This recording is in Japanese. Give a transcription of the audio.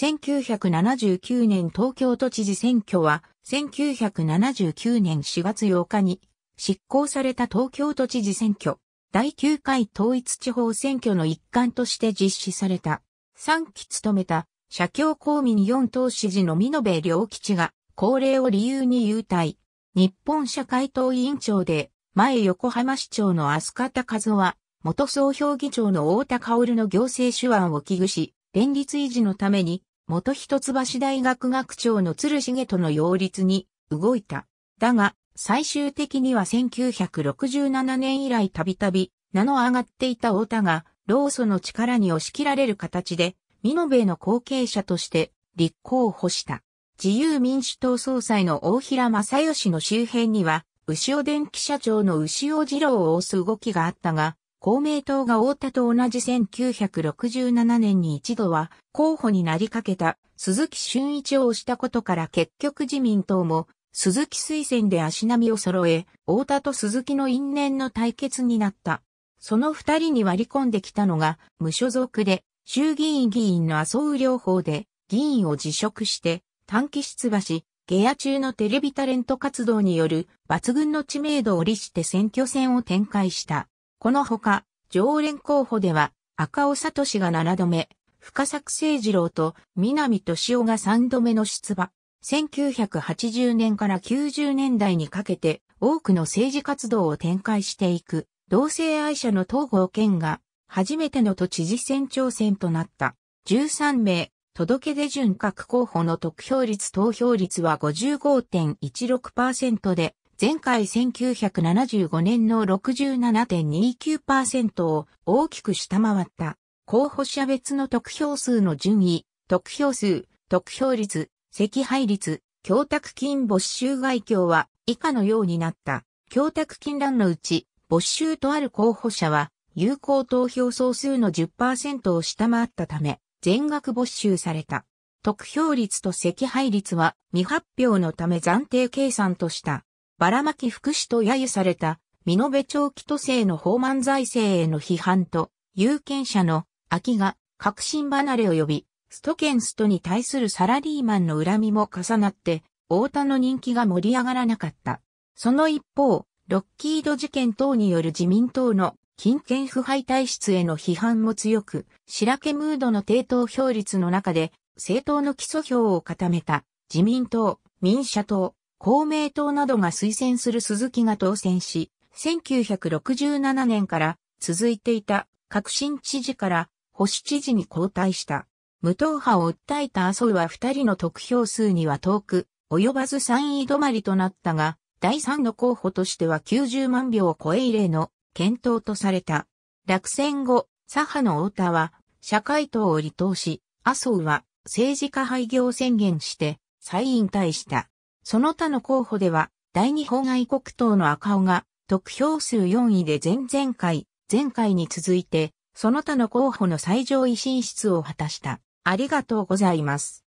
1979年東京都知事選挙は、1979年4月8日に執行された東京都知事選挙、第9回統一地方選挙の一環として実施された。3期務めた、社協公民4党支持の美延部良吉が、高齢を理由に優待。日本社会党委員長で、前横浜市長の飛方和夫は、元総評議長の太田薫の行政手腕を危惧し、連立維持のために、元一橋大学学長の鶴重との擁立に動いた。だが、最終的には1967年以来たびたび、名の上がっていた太田が、老祖の力に押し切られる形で、美濃部の後継者として立候補した。自由民主党総裁の大平正義の周辺には、牛尾電気社長の牛尾二郎を押す動きがあったが、公明党が大田と同じ1967年に一度は候補になりかけた鈴木俊一を推したことから結局自民党も鈴木推薦で足並みを揃え、大田と鈴木の因縁の対決になった。その二人に割り込んできたのが無所属で衆議院議員の麻生両方で議員を辞職して短期出馬し、ゲア中のテレビタレント活動による抜群の知名度を利して選挙戦を展開した。このほか、常連候補では、赤尾聡が7度目、深作聖二郎と南敏夫が3度目の出馬。1980年から90年代にかけて多くの政治活動を展開していく同性愛者の東郷健が初めての都知事選挑戦となった13名届出順各候補の得票率投票率は55.16%で前回1975年の67.29%を大きく下回った。候補者別の得票数の順位、得票数、得票率、赤配率、供託金没収外境は以下のようになった。供託金欄のうち、没収とある候補者は、有効投票総数の10%を下回ったため、全額没収された。得票率と赤配率は未発表のため暫定計算とした。バラマキ福祉と揶揄された、美濃部長期都政の法満財政への批判と、有権者の秋が革新離れを呼び、ストケンストに対するサラリーマンの恨みも重なって、太田の人気が盛り上がらなかった。その一方、ロッキード事件等による自民党の金権腐敗体質への批判も強く、白けムードの低投票率の中で、政党の基礎票を固めた自民党、民社党、公明党などが推薦する鈴木が当選し、1967年から続いていた革新知事から保守知事に交代した。無党派を訴えた麻生は二人の得票数には遠く、及ばず三位止まりとなったが、第三の候補としては90万票を超え異例の検討とされた。落選後、左派の太田は社会党を離党し、麻生は政治家廃業宣言して再引退した。その他の候補では、大日本外国党の赤尾が、得票数4位で前々回、前回に続いて、その他の候補の最上位進出を果たした。ありがとうございます。